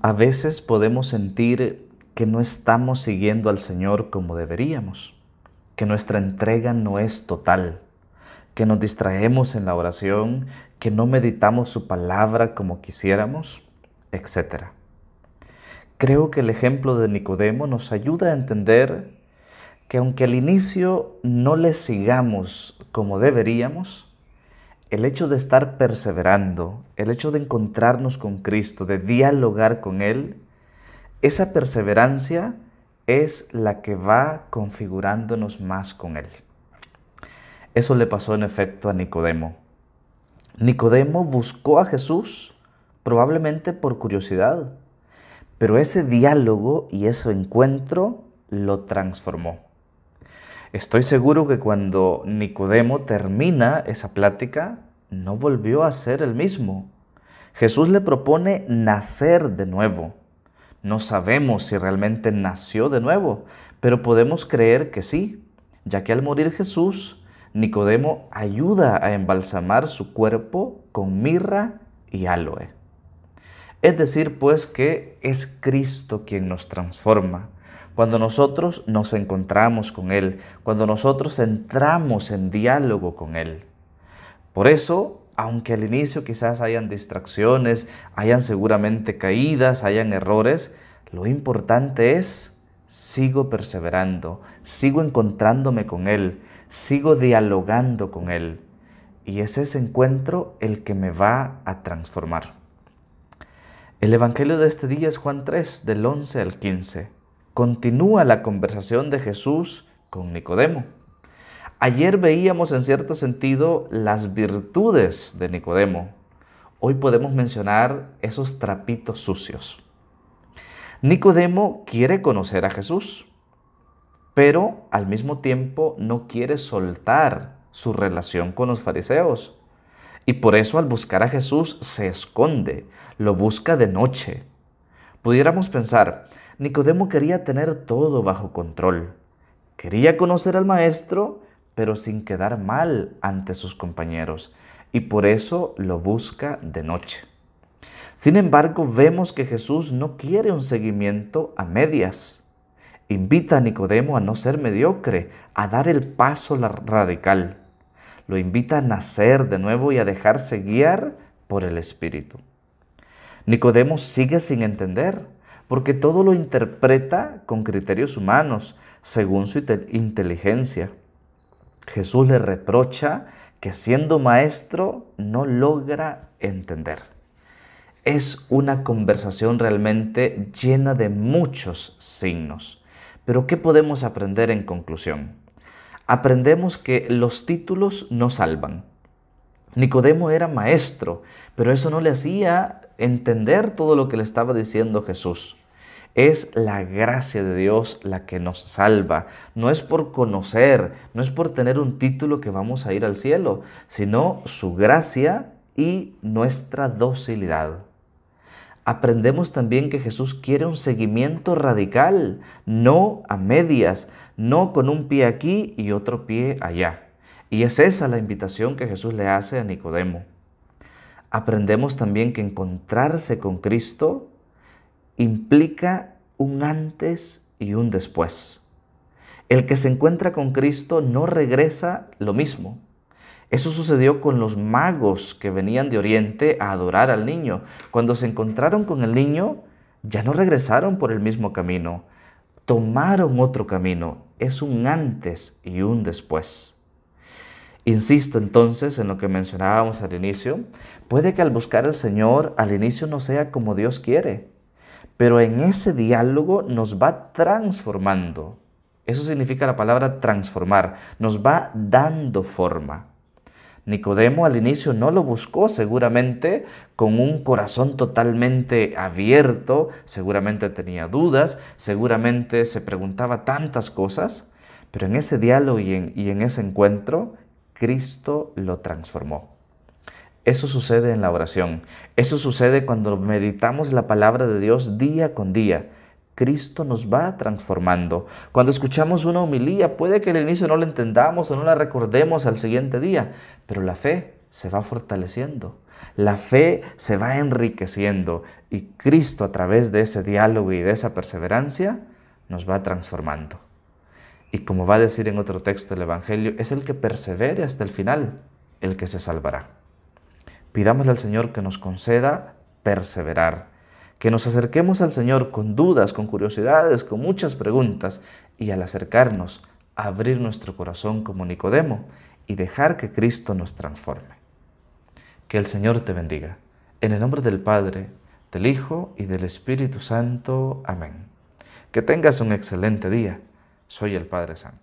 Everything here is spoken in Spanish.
A veces podemos sentir que no estamos siguiendo al Señor como deberíamos, que nuestra entrega no es total, que nos distraemos en la oración, que no meditamos su palabra como quisiéramos, etc. Creo que el ejemplo de Nicodemo nos ayuda a entender que aunque al inicio no le sigamos como deberíamos, el hecho de estar perseverando, el hecho de encontrarnos con Cristo, de dialogar con Él, esa perseverancia es la que va configurándonos más con Él. Eso le pasó en efecto a Nicodemo. Nicodemo buscó a Jesús probablemente por curiosidad, pero ese diálogo y ese encuentro lo transformó. Estoy seguro que cuando Nicodemo termina esa plática, no volvió a ser el mismo. Jesús le propone nacer de nuevo. No sabemos si realmente nació de nuevo, pero podemos creer que sí, ya que al morir Jesús, Nicodemo ayuda a embalsamar su cuerpo con mirra y aloe. Es decir, pues que es Cristo quien nos transforma, cuando nosotros nos encontramos con Él, cuando nosotros entramos en diálogo con Él. Por eso, aunque al inicio quizás hayan distracciones, hayan seguramente caídas, hayan errores, lo importante es, sigo perseverando, sigo encontrándome con Él, sigo dialogando con Él. Y es ese encuentro el que me va a transformar. El Evangelio de este día es Juan 3, del 11 al 15 continúa la conversación de Jesús con Nicodemo. Ayer veíamos en cierto sentido las virtudes de Nicodemo. Hoy podemos mencionar esos trapitos sucios. Nicodemo quiere conocer a Jesús, pero al mismo tiempo no quiere soltar su relación con los fariseos. Y por eso al buscar a Jesús se esconde, lo busca de noche. Pudiéramos pensar, Nicodemo quería tener todo bajo control. Quería conocer al maestro, pero sin quedar mal ante sus compañeros, y por eso lo busca de noche. Sin embargo, vemos que Jesús no quiere un seguimiento a medias. Invita a Nicodemo a no ser mediocre, a dar el paso radical. Lo invita a nacer de nuevo y a dejarse guiar por el Espíritu. Nicodemo sigue sin entender porque todo lo interpreta con criterios humanos, según su inteligencia. Jesús le reprocha que siendo maestro no logra entender. Es una conversación realmente llena de muchos signos. Pero ¿qué podemos aprender en conclusión? Aprendemos que los títulos no salvan, Nicodemo era maestro, pero eso no le hacía entender todo lo que le estaba diciendo Jesús. Es la gracia de Dios la que nos salva. No es por conocer, no es por tener un título que vamos a ir al cielo, sino su gracia y nuestra docilidad. Aprendemos también que Jesús quiere un seguimiento radical, no a medias, no con un pie aquí y otro pie allá. Y es esa la invitación que Jesús le hace a Nicodemo. Aprendemos también que encontrarse con Cristo implica un antes y un después. El que se encuentra con Cristo no regresa lo mismo. Eso sucedió con los magos que venían de Oriente a adorar al niño. Cuando se encontraron con el niño, ya no regresaron por el mismo camino, tomaron otro camino. Es un antes y un después. Insisto entonces en lo que mencionábamos al inicio, puede que al buscar al Señor al inicio no sea como Dios quiere, pero en ese diálogo nos va transformando. Eso significa la palabra transformar, nos va dando forma. Nicodemo al inicio no lo buscó seguramente con un corazón totalmente abierto, seguramente tenía dudas, seguramente se preguntaba tantas cosas, pero en ese diálogo y en, ese encuentro Cristo lo transformó. Eso sucede en la oración. Eso sucede cuando meditamos la palabra de Dios día con día. Cristo nos va transformando. Cuando escuchamos una homilía, puede que al inicio no la entendamos o no la recordemos al siguiente día, pero la fe se va fortaleciendo, la fe se va enriqueciendo y Cristo a través de ese diálogo y de esa perseverancia nos va transformando y como va a decir en otro texto del Evangelio, es el que persevere hasta el final, el que se salvará. Pidámosle al Señor que nos conceda perseverar, que nos acerquemos al Señor con dudas, con curiosidades, con muchas preguntas, y al acercarnos, abrir nuestro corazón como Nicodemo y dejar que Cristo nos transforme. Que el Señor te bendiga. En el nombre del Padre, del Hijo y del Espíritu Santo. Amén. Que tengas un excelente día soy el Padre Santo.